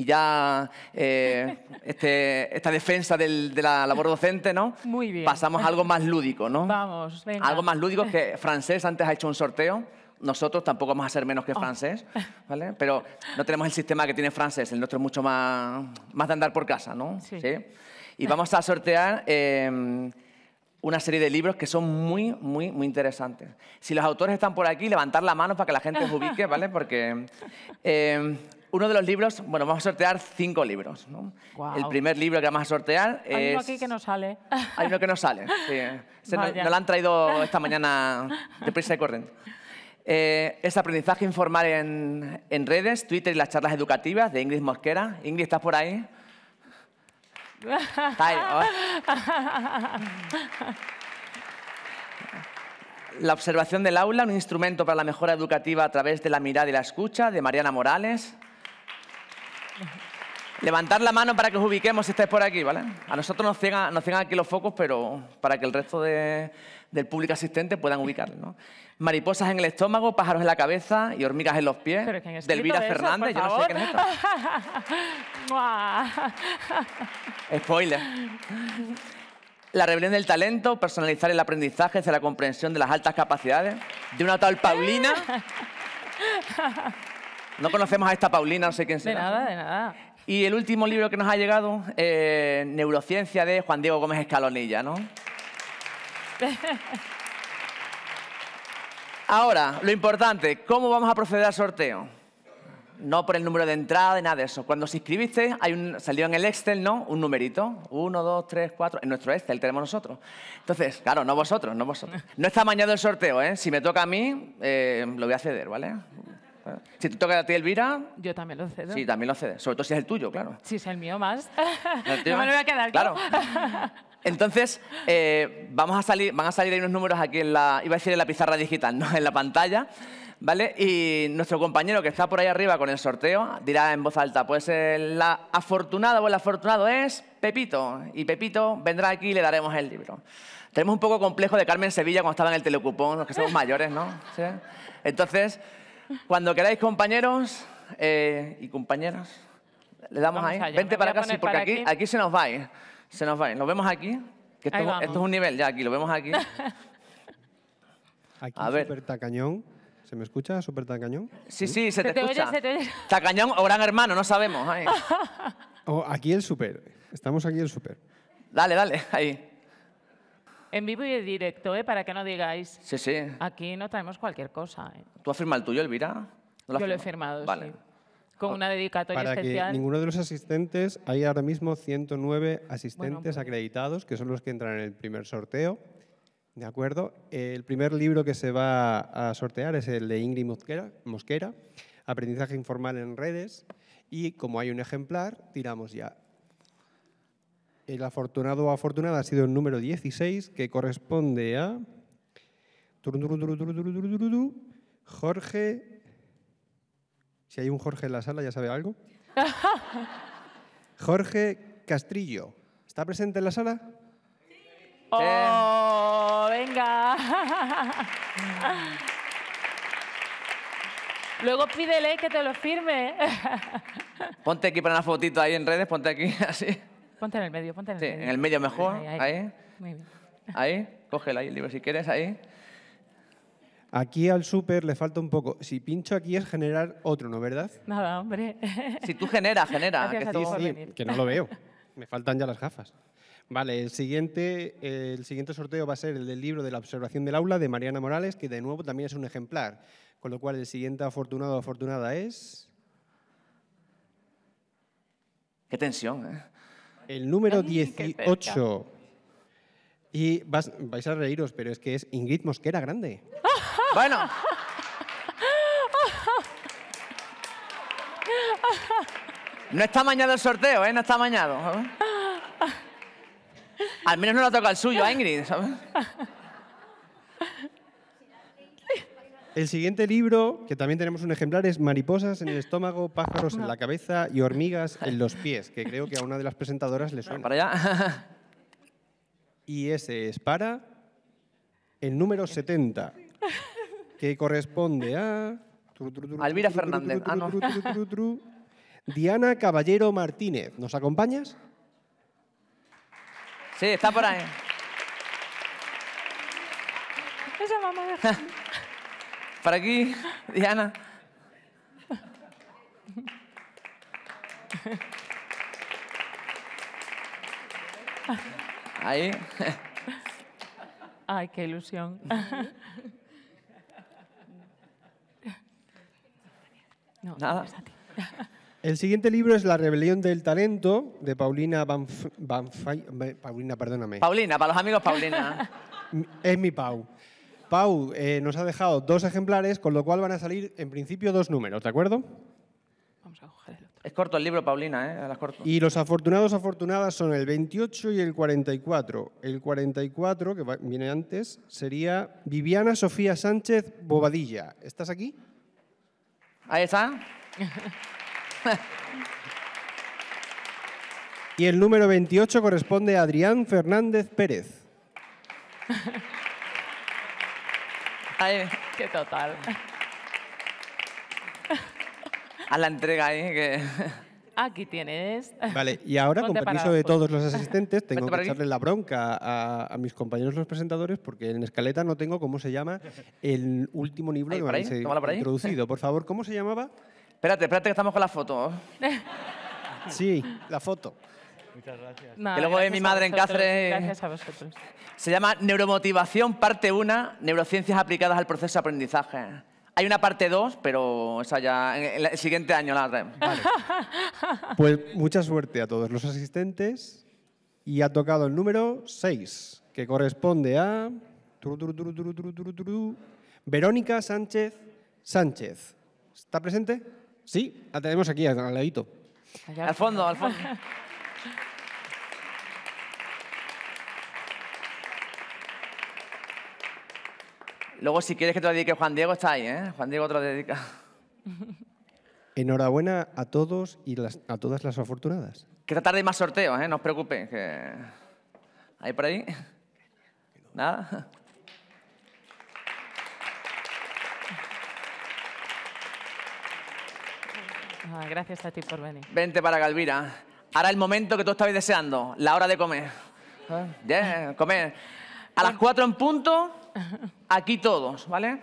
y ya eh, este, esta defensa de la labor docente, ¿no? Muy bien. Pasamos a algo más lúdico, ¿no? Vamos, venga. Algo más lúdico que francés antes ha hecho un sorteo. Nosotros tampoco vamos a ser menos que oh. francés, ¿vale? Pero no tenemos el sistema que tiene francés, el nuestro es mucho más, más de andar por casa, ¿no? Sí. Y vamos a sortear em, una serie de libros que son muy, muy, muy interesantes. Si los autores están por aquí, levantar la mano para que la gente los ubique, ¿vale? Porque em, uno de los libros, bueno, vamos a sortear cinco libros. El primer libro que vamos a sortear es... Hay uno aquí que no sale. Hay uno que no sale, sí. no, lo han traído esta mañana de prisa y corriente. Eh, es aprendizaje informal en, en, redes, Twitter y las charlas educativas de Ingrid Mosquera. Ingrid, ¿estás por ahí? ¿Está ahí? La observación del aula, un instrumento para la mejora educativa a través de la mirada y la escucha, de Mariana Morales. Levantar la mano para que os ubiquemos si estáis por aquí, ¿vale? A nosotros nos ciegan, aquí los focos, pero para que el resto del público asistente puedan ubicarlo, Mariposas en el estómago, pájaros en la cabeza y hormigas en los pies. ¿Delvira de Fernández, yo no sé quién es esto. Spoiler. La rebelión del talento, personalizar el aprendizaje hacia la comprensión de las altas capacidades, de una tal Paulina. No conocemos a esta Paulina, no sé quién será. De nada, de nada. Y el último libro que nos ha llegado, eh, Neurociencia de Juan Diego Gómez Escalonilla, ¿no? Ahora, lo importante, ¿cómo vamos a proceder al sorteo? No por el número de entrada, nada de eso. Cuando se inscribiste, hay un, salió en el Excel, ¿no? Un numerito. Uno, dos, tres, cuatro. En nuestro Excel tenemos nosotros. Entonces, claro, no vosotros, no vosotros. No está mañana el sorteo, ¿eh? Si me toca a mí, eh, lo voy a ceder, ¿vale? Si te toca a ti, Elvira. Yo también lo cedo. Sí, también lo cedo Sobre todo si es el tuyo, claro. Si es el mío más. no me lo voy a quedar. Claro. Entonces, eh, vamos a salir, van a salir ahí unos números aquí en la, iba a decir en la pizarra digital, no, en la pantalla, ¿vale? Y nuestro compañero que está por ahí arriba con el sorteo dirá en voz alta, pues el eh, afortunado o el afortunado es Pepito, y Pepito vendrá aquí y le daremos el libro. Tenemos un poco complejo de Carmen Sevilla cuando estaba en el telecupón, los que somos mayores, ¿no? ¿Sí? Entonces, cuando queráis, compañeros eh, y compañeras, le damos ahí. Vente para acá, sí, porque aquí, aquí. se nos va eh. Se nos va Nos eh. vemos aquí. esto, es un nivel ya aquí, lo vemos aquí. aquí a ver. Super tacañón. ¿Se me escucha súper tacañón? Sí, sí, se, te, escucha. Tacañón o gran hermano, no sabemos. aquí el super. Estamos aquí el super. Dale, dale, ahí. En vivo y en directo, ¿eh? para que no digáis. Sí, sí. Aquí no traemos cualquier cosa. ¿eh? ¿Tú has firmado el tuyo, Elvira? Yo lo he firmado, vale. sí. Con una ah, dedicatoria para Que ninguno de los asistentes, hay ahora mismo 109 asistentes pues. acreditados, que son los que entran en el primer sorteo. ¿De acuerdo? El primer libro que se va a sortear es el de Ingrid Mosquera, Mosquera Aprendizaje Informal en Redes. Y como hay un ejemplar, tiramos ya el afortunado o afortunada ha sido el número 16, que corresponde a Jorge. Si hay un Jorge en la sala, ya sabe algo. Jorge Castrillo. ¿Está presente en la sala? ¡Oh, venga! Luego pídele que te lo firme. Ponte aquí para una fotito ahí en redes, ponte aquí así. Ponte en el medio, ponte en el sí, medio. En el medio mejor, ahí. Ahí, Muy bien. ahí cógela ahí el libro si quieres, ahí. Aquí al súper le falta un poco. Si pincho aquí es generar otro, ¿no verdad? Nada, hombre. Si tú genera, genera. que, sí, que no lo veo. Me faltan ya las gafas. Vale, el siguiente, el siguiente sorteo va a ser el del libro de la observación del aula de Mariana Morales, que de nuevo también es un ejemplar. Con lo cual, el siguiente afortunado o afortunada es... Qué tensión, ¿eh? el número 18. Y vais a reíros, pero es que es Ingrid Mosquera Grande. bueno. No está mañado el sorteo, ¿eh? No está mañado. Al menos no le toca el suyo a Ingrid, El siguiente libro, que también tenemos un ejemplar, es Mariposas en el estómago, pájaros en la cabeza y hormigas en los pies, que creo que a una de las presentadoras le suena. Para allá. Y ese es para el número 70, que corresponde a... Alvira Fernández. Diana Caballero Martínez. ¿Nos acompañas? Sí, está por ahí. Esa mamá para aquí, Diana. Ahí. Ay, qué ilusión. No, Nada. El siguiente libro es La rebelión del talento de Paulina Banfay Paulina, perdóname. Paulina, para los amigos Paulina. Es mi Pau. Pau eh, nos ha dejado dos ejemplares, con lo cual van a salir en principio dos números, ¿de acuerdo? Vamos a coger el otro. Es corto el libro, Paulina, ¿eh? corto. Y los afortunados afortunadas son el 28 y el 44. El 44, que viene antes, sería Viviana Sofía Sánchez Bobadilla. ¿Estás aquí? Ahí está. y el número 28 corresponde a Adrián Fernández Pérez. qué total. A la entrega ahí que... Aquí tienes. Vale, y ahora, con permiso de pues. todos los asistentes, tengo que echarle la bronca a, mis compañeros los presentadores porque en escaleta no tengo cómo se llama el último libro que me introducido. Por favor, ¿cómo se llamaba? Espérate, espérate que estamos con la foto. sí, la foto. Muchas gracias. que luego de mi madre en Cáceres. Gracias a vosotros. Se llama Neuromotivación, parte 1, Neurociencias aplicadas al proceso de aprendizaje. Hay una parte 2, pero esa ya en el siguiente año la Pues mucha suerte a todos los asistentes. Y ha tocado el número 6, que corresponde a. Verónica Sánchez Sánchez. ¿Está presente? Sí, la tenemos aquí, al ladito. Al fondo, al fondo. Luego, si quieres que te lo dedique Juan Diego, está ahí, ¿eh? Juan Diego te lo dedica. Enhorabuena a todos y a todas las afortunadas. Que esta tarde hay más sorteos, ¿eh? No os preocupéis. Que... ¿Hay por ahí? ¿Nada? Ah, gracias a ti por venir. Vente para Galvira. Ahora el momento que todos estabais deseando, la hora de comer. Ah. Ya, comer. A las cuatro en punto aquí todos, ¿vale?